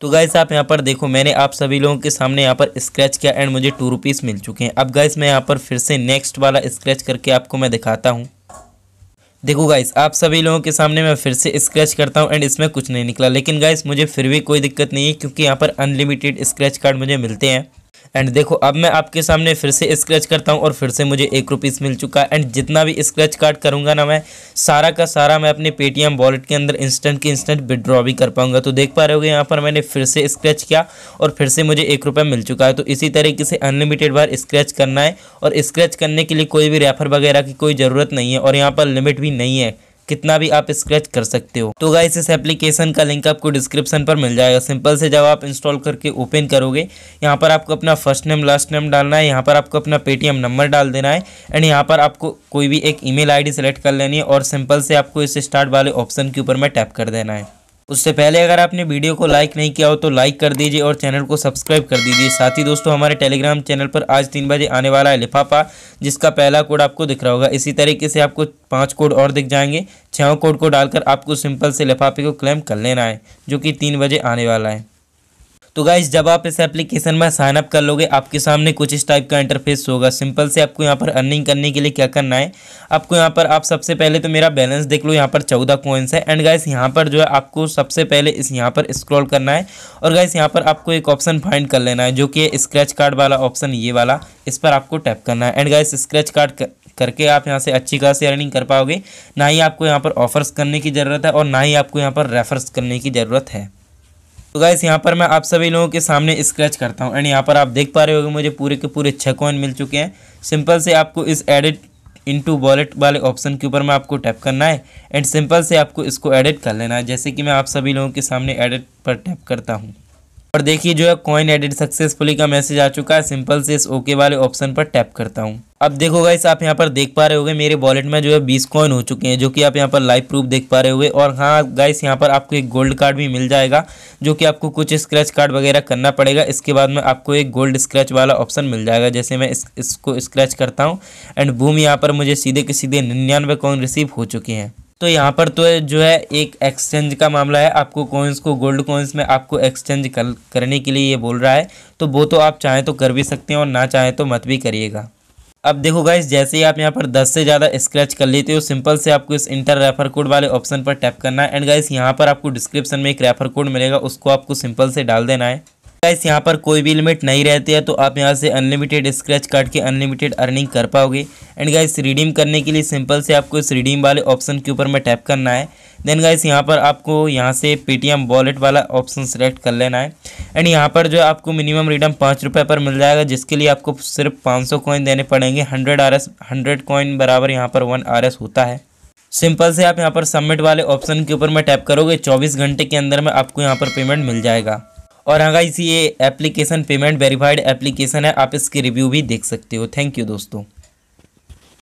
तो गाइस आप यहाँ पर देखो मैंने आप सभी लोगों के सामने यहाँ पर स्क्रैच किया एंड मुझे टू रुपीस मिल चुके हैं अब गाइस मैं यहाँ पर फिर से नेक्स्ट वाला स्क्रैच करके आपको मैं दिखाता हूँ देखो गाइस आप सभी लोगों के सामने मैं फिर से स्क्रैच करता हूँ एंड इसमें कुछ नहीं निकला लेकिन गाइस मुझे फिर भी कोई दिक्कत नहीं है क्योंकि यहाँ पर अनलिमिटेड स्क्रैच कार्ड मुझे मिलते हैं एंड देखो अब मैं आपके सामने फिर से स्क्रैच करता हूँ और फिर से मुझे एक रुपीज़ मिल चुका है एंड जितना भी स्क्रैच कार्ड करूँगा ना मैं सारा का सारा मैं अपने पेटीएम वॉलेट के अंदर इंस्टेंट के इंस्टेंट विड्रॉ भी कर पाऊँगा तो देख पा रहे हो यहाँ पर मैंने फिर से स्क्रैच किया और फिर से मुझे एक रुपये मिल चुका है तो इसी तरीके से अनलिमिटेड बार स्क्रैच करना है और स्क्रैच करने के लिए कोई भी रेफर वगैरह की कोई ज़रूरत नहीं है और यहाँ पर लिमिट भी नहीं है कितना भी आप स्क्रैच कर सकते हो तो गाइस इस एप्लीकेशन का लिंक आपको डिस्क्रिप्शन पर मिल जाएगा सिंपल से जब आप इंस्टॉल करके ओपन करोगे यहाँ पर आपको अपना फर्स्ट नेम लास्ट नेम डालना है यहाँ पर आपको अपना पेटीएम नंबर डाल देना है एंड यहाँ पर आपको कोई भी एक ईमेल आईडी सेलेक्ट कर लेनी है और सिंपल से आपको इस स्टार्ट वाले ऑप्शन के ऊपर में टैप कर देना है उससे पहले अगर आपने वीडियो को लाइक नहीं किया हो तो लाइक कर दीजिए और चैनल को सब्सक्राइब कर दीजिए साथ ही दोस्तों हमारे टेलीग्राम चैनल पर आज तीन बजे आने वाला है लिफाफा जिसका पहला कोड आपको दिख रहा होगा इसी तरीके से आपको पाँच कोड और दिख जाएंगे छह कोड को डालकर आपको सिंपल से लिफाफे को क्लेम कर लेना है जो कि तीन बजे आने वाला है तो गाइज जब आप इस एप्लीकेशन में साइनअप कर लोगे आपके सामने कुछ इस टाइप का इंटरफेस होगा सिंपल से आपको यहाँ पर अर्निंग करने के लिए क्या करना है आपको यहाँ पर आप सबसे पहले तो मेरा बैलेंस देख लो यहाँ पर चौदह कोइंस है एंड गाइस यहाँ पर जो है आपको सबसे पहले इस यहाँ पर स्क्रॉल करना है और गाइस यहाँ पर आपको एक ऑप्शन फाइंड कर लेना है जो कि स्क्रैच कार्ड वाला ऑप्शन ये वाला इस पर आपको टैप करना है एंड गाइस स्क्रैच कार्ड कर, करके आप यहाँ से अच्छी खासी अर्निंग कर पाओगे ना ही आपको यहाँ पर ऑफर्स करने की ज़रूरत है और ना ही आपको यहाँ पर रेफर्स करने की ज़रूरत है तो गाइस यहाँ पर मैं आप सभी लोगों के सामने स्क्रैच करता हूँ एंड यहाँ पर आप देख पा रहे होगे मुझे पूरे के पूरे छः कॉइन मिल चुके हैं सिंपल से आपको इस एडिट इनटू वॉलेट वाले ऑप्शन के ऊपर मैं आपको टैप करना है एंड सिंपल से आपको इसको एडिट कर लेना है जैसे कि मैं आप सभी लोगों के सामने एडिट पर टैप करता हूँ और देखिए जो है कॉइन एडिट सक्सेसफुली का मैसेज आ चुका है सिंपल से इस ओके वाले ऑप्शन पर टैप करता हूँ अब देखो गाइस आप यहाँ पर देख पा रहे होगे मेरे वॉलेट में जो है बीस कॉइन हो चुके हैं जो कि आप यहाँ पर लाइव प्रूफ देख पा रहे होगे और हाँ गाइस यहाँ पर आपको एक गोल्ड कार्ड भी मिल जाएगा जो कि आपको कुछ स्क्रैच कार्ड वगैरह करना पड़ेगा इसके बाद में आपको एक गोल्ड स्क्रैच वाला ऑप्शन मिल जाएगा जैसे मैं इस, इसको स्क्रैच करता हूँ एंड बूम यहाँ पर मुझे सीधे के सीधे निन्यानवे कॉइन रिसीव हो चुके हैं तो यहाँ पर तो जो है एक एक्सचेंज का मामला है आपको कॉइन्स को गोल्ड कॉइन्स में आपको एक्सचेंज कर, करने के लिए ये बोल रहा है तो वो तो आप चाहें तो कर भी सकते हैं और ना चाहें तो मत भी करिएगा अब देखो गाइस जैसे ही आप यहाँ पर 10 से ज़्यादा स्क्रैच कर लेते हो सिंपल से आपको इस इंटर रेफर कोड वाले ऑप्शन पर टैप करना है एंड गाइस यहाँ पर आपको डिस्क्रिप्शन में एक रेफर कोड मिलेगा उसको आपको सिंपल से डाल देना है गाइस यहाँ पर कोई भी लिमिट नहीं रहती है तो आप यहाँ से अनलिमिटेड स्क्रैच काट के अनलिमिटेड अर्निंग कर पाओगे एंड गाइस रिडीम करने के लिए सिंपल से आपको इस रिडीम वाले ऑप्शन के ऊपर में टैप करना है देन गाइस यहाँ पर आपको यहाँ से पेटीएम वॉलेट वाला ऑप्शन सेलेक्ट कर लेना है एंड यहाँ पर जो आपको मिनिमम रिडम पाँच रुपये पर मिल जाएगा जिसके लिए आपको सिर्फ पाँच सौ कॉइन देने पड़ेंगे hundred R S hundred coin बराबर यहाँ पर वन आर एस होता है सिंपल से आप यहाँ पर सबमिट वाले ऑप्शन के ऊपर में टैप करोगे चौबीस घंटे के अंदर में आपको यहाँ पर पेमेंट मिल जाएगा और हाँ गाइस ये एप्लीकेशन पेमेंट वेरीफाइड एप्लीकेशन है आप इसकी रिव्यू भी देख सकते हो थैंक यू दोस्तों